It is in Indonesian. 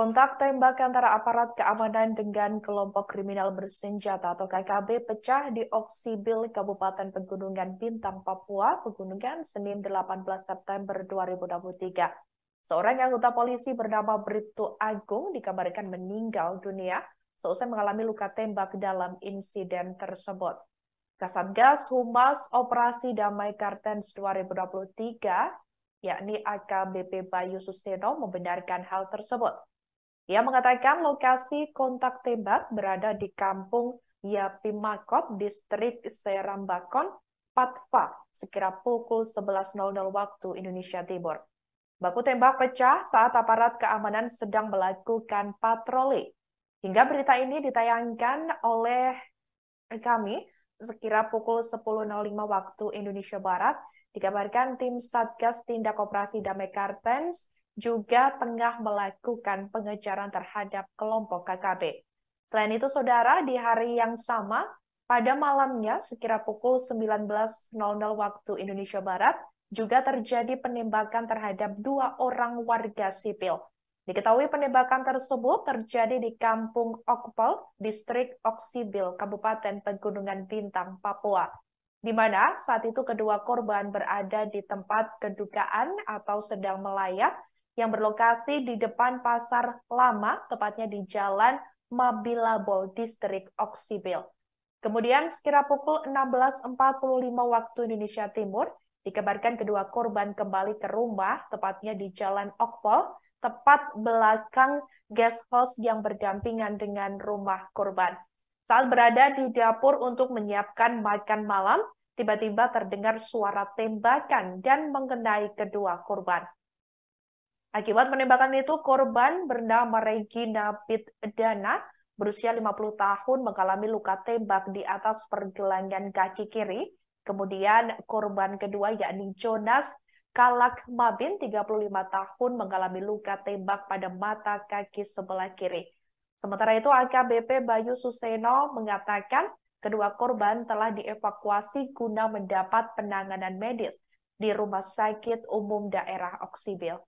Kontak tembak antara aparat keamanan dengan kelompok kriminal bersenjata atau KKB pecah di Oksibil, Kabupaten Pegunungan Bintang, Papua, Pegunungan, Senin 18 September 2023. Seorang anggota polisi bernama Brito Agung dikabarkan meninggal dunia seusai mengalami luka tembak dalam insiden tersebut. Kasatgas Humas Operasi Damai Kartens 2023, yakni AKBP Bayu Suseno, membenarkan hal tersebut. Ia mengatakan lokasi kontak tembak berada di kampung Yapimakot, distrik Serambakon, Patva, sekitar pukul 11.00 waktu Indonesia Timur. Baku tembak pecah saat aparat keamanan sedang melakukan patroli. Hingga berita ini ditayangkan oleh kami sekira pukul 10.05 waktu Indonesia Barat, dikabarkan tim Satgas Tindak Operasi Damai Kartens juga tengah melakukan pengejaran terhadap kelompok KKB. Selain itu, saudara, di hari yang sama, pada malamnya sekira pukul 19.00 waktu Indonesia Barat, juga terjadi penembakan terhadap dua orang warga sipil. Diketahui penembakan tersebut terjadi di Kampung Okpol, Distrik Oksibil, Kabupaten Pegunungan Bintang, Papua. Di mana saat itu kedua korban berada di tempat kedukaan atau sedang melayat yang berlokasi di depan pasar lama, tepatnya di Jalan Mabilabol, Distrik Oksibil. Kemudian sekira pukul 16.45 waktu Indonesia Timur, dikabarkan kedua korban kembali ke rumah, tepatnya di Jalan Okpol, tepat belakang guest house yang berdampingan dengan rumah korban. Saat berada di dapur untuk menyiapkan makan malam, tiba-tiba terdengar suara tembakan dan mengenai kedua korban. Akibat penembakan itu, korban bernama Regina Pitdana Dana berusia 50 tahun mengalami luka tembak di atas pergelangan kaki kiri. Kemudian korban kedua yakni Jonas Kalak Mabin 35 tahun mengalami luka tembak pada mata kaki sebelah kiri. Sementara itu AKBP Bayu Suseno mengatakan kedua korban telah dievakuasi guna mendapat penanganan medis di Rumah Sakit Umum Daerah Oksibil.